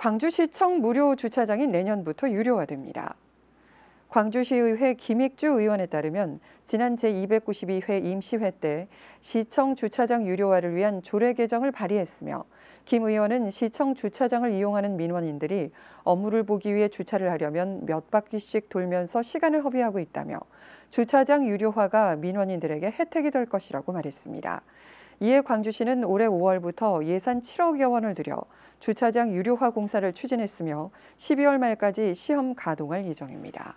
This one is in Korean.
광주시청 무료 주차장이 내년부터 유료화됩니다. 광주시의회 김익주 의원에 따르면 지난 제292회 임시회 때 시청 주차장 유료화를 위한 조례 개정을 발의했으며 김 의원은 시청 주차장을 이용하는 민원인들이 업무를 보기 위해 주차를 하려면 몇 바퀴씩 돌면서 시간을 허비하고 있다며 주차장 유료화가 민원인들에게 혜택이 될 것이라고 말했습니다. 이에 광주시는 올해 5월부터 예산 7억여 원을 들여 주차장 유료화 공사를 추진했으며 12월 말까지 시험 가동할 예정입니다.